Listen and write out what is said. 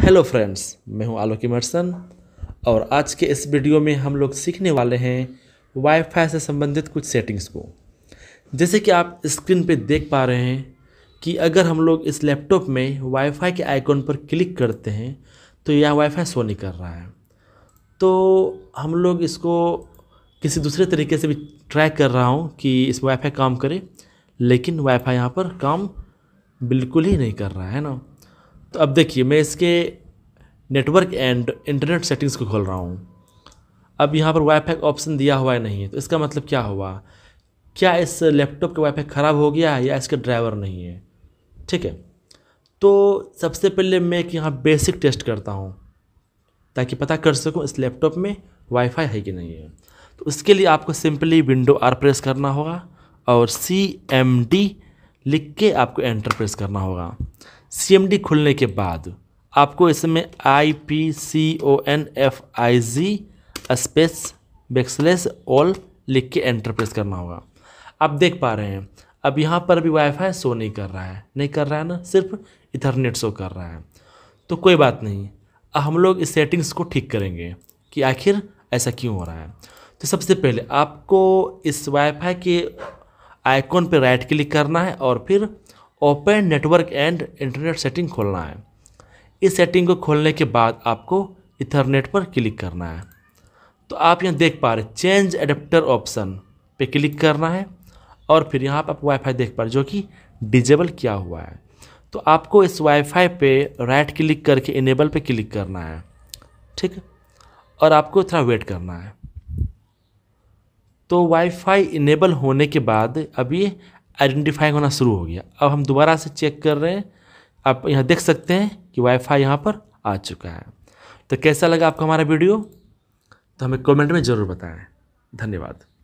hello friends मैं हूं आलोक Emerson और आज के इस वीडियो में हम लोग सीखने वाले हैं वाईफाई से संबंधित कुछ सेटिंग्स को जैसे कि आप स्क्रीन पे देख पा रहे हैं कि अगर हम लोग इस लैपटॉप में वाईफाई के आइकॉन पर क्लिक करते हैं तो यह वाईफाई शो नहीं कर रहा है तो हम लोग इसको किसी दूसरे तरीके से भी ट्राई कर रहा हूँ कि इस वाईफाई काम करे लेकिन वाईफाई यहाँ पर काम बिल्कुल ही नहीं कर रहा है ना तो अब देखिए मैं इसके नेटवर्क एंड इंटरनेट सेटिंग्स को खोल रहा हूँ अब यहाँ पर वाईफाई का ऑप्शन दिया हुआ है नहीं तो इसका मतलब क्या हुआ क्या इस लैपटॉप का वाईफाई ख़राब हो गया है या इसका ड्राइवर नहीं है ठीक है तो सबसे पहले मैं एक यहाँ बेसिक टेस्ट करता हूँ ताकि पता कर सकूँ इस लैपटॉप में वाईफाई है कि नहीं है तो उसके लिए आपको सिंपली विंडो आर प्रेस करना होगा और सी एम डी लिख के आपको एंटर प्रेस करना होगा सी खुलने के बाद आपको इसमें I P C O N F I G space backslash all लिख के एंटर प्रेस करना होगा आप देख पा रहे हैं अब यहाँ पर भी वाईफाई शो नहीं कर रहा है नहीं कर रहा है ना सिर्फ इथरनेट शो कर रहा है तो कोई बात नहीं हम लोग इस सेटिंग्स को ठीक करेंगे कि आखिर ऐसा क्यों हो रहा है तो सबसे पहले आपको इस वाईफाई के आइकॉन पर राइट क्लिक करना है और फिर open network and internet setting खोलना है इस सेटिंग को खोलने के बाद आपको इथरनेट पर क्लिक करना है तो आप यहाँ देख पा रहे चेंज एडेप्टर ऑप्शन पे क्लिक करना है और फिर यहाँ पर आप वाईफाई देख पा रहे जो कि डिजेबल किया हुआ है तो आपको इस वाईफाई पे राइट क्लिक करके इनेबल पे क्लिक करना है ठीक और आपको थोड़ा वेट करना है तो वाईफाई इनेबल होने के बाद अभी आइडेंटिफाई होना शुरू हो गया अब हम दोबारा से चेक कर रहे हैं आप यहाँ देख सकते हैं कि वाईफाई यहाँ पर आ चुका है तो कैसा लगा आपको हमारा वीडियो तो हमें कमेंट में ज़रूर बताएं धन्यवाद